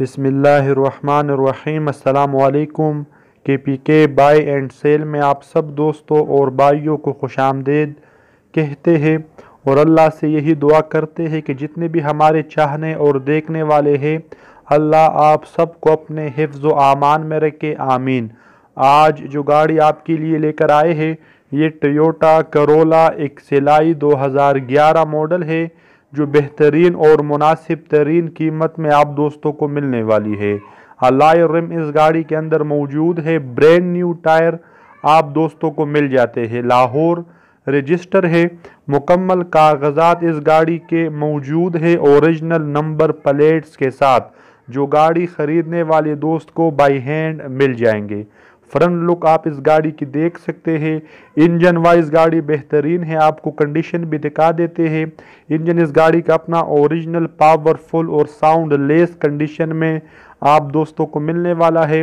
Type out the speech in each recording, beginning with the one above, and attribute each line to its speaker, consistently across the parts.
Speaker 1: بسم اللہ الرحمن الرحیم السلام علیکم کے پی کے بائی اینڈ سیل میں آپ سب دوستوں اور بھائیوں کو خوش آمدید کہتے ہیں اور اللہ سے یہی دعا کرتے ہیں کہ جتنے بھی ہمارے چاہنے اور دیکھنے والے ہیں اللہ آپ سب کو اپنے حفظ و آمان میں رکھے آمین آج جو گاڑی آپ کے لیے لے کر آئے ہیں یہ ٹیوٹا کرولا ایک سلائی دو ہزار گیارہ ماڈل ہے جو بہترین اور مناسب ترین قیمت میں آپ دوستوں کو ملنے والی ہے رم اس گاڑی کے اندر موجود ہے برینڈ نیو ٹائر آپ دوستوں کو مل جاتے ہیں لاہور رجسٹر ہے مکمل کاغذات اس گاڑی کے موجود ہے اوریجنل نمبر پلیٹس کے ساتھ جو گاڑی خریدنے والے دوست کو بائی ہینڈ مل جائیں گے فرنٹ لک آپ اس گاڑی کی دیکھ سکتے ہیں انجن وائز گاڑی بہترین ہے آپ کو کنڈیشن بھی دکھا دیتے ہیں انجن اس گاڑی کا اپنا اوریجنل پاور فل اور ساؤنڈ لیس کنڈیشن میں آپ دوستوں کو ملنے والا ہے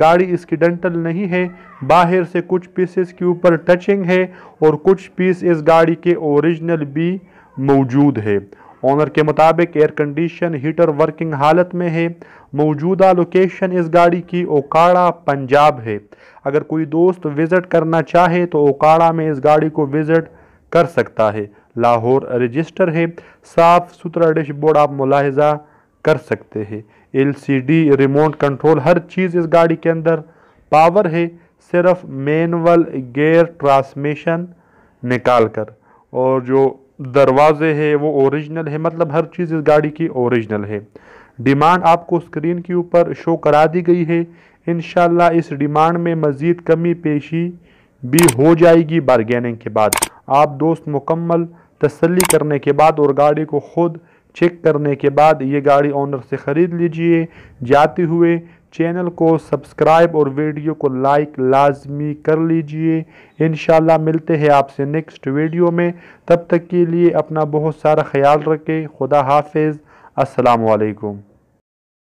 Speaker 1: گاڑی اس کی ڈنٹل نہیں ہے باہر سے کچھ پیسز کے اوپر ٹچنگ ہے اور کچھ پیس اس گاڑی کے اوریجنل بھی موجود ہے اونر کے مطابق ایئر کنڈیشن ہیٹر ورکنگ حالت میں ہے موجودہ لوکیشن اس گاڑی کی اوکاڑا پنجاب ہے اگر کوئی دوست وزٹ کرنا چاہے تو اوکاڑا میں اس گاڑی کو وزٹ کر سکتا ہے لاہور رجسٹر ہے صاف ستھرا ڈش بورڈ آپ ملاحظہ کر سکتے ہیں L C D remote control ہر چیز اس گاڑی کے اندر پاور ہے صرف مینول گیئر ٹرانسمیشن نکال کر اور جو دروازے ہے وہ اوریجنل ہے مطلب ہر چیز اس گاڑی کی اوریجنل ہے ڈیمانڈ آپ کو اسکرین کے اوپر شو کرا دی گئی ہے انشاءاللہ اس ڈیمانڈ میں مزید کمی پیشی بھی ہو جائے گی بارگیننگ کے بعد آپ دوست مکمل تسلی کرنے کے بعد اور گاڑی کو خود چیک کرنے کے بعد یہ گاڑی آنر سے خرید لیجئے جاتے ہوئے چینل کو سبسکرائب اور ویڈیو کو لائک لازمی کر لیجئے انشاءاللہ ملتے ہیں آپ سے نیکسٹ ویڈیو میں تب تک کے لیے اپنا بہت سارا خیال رکھیں خدا حافظ السلام علیکم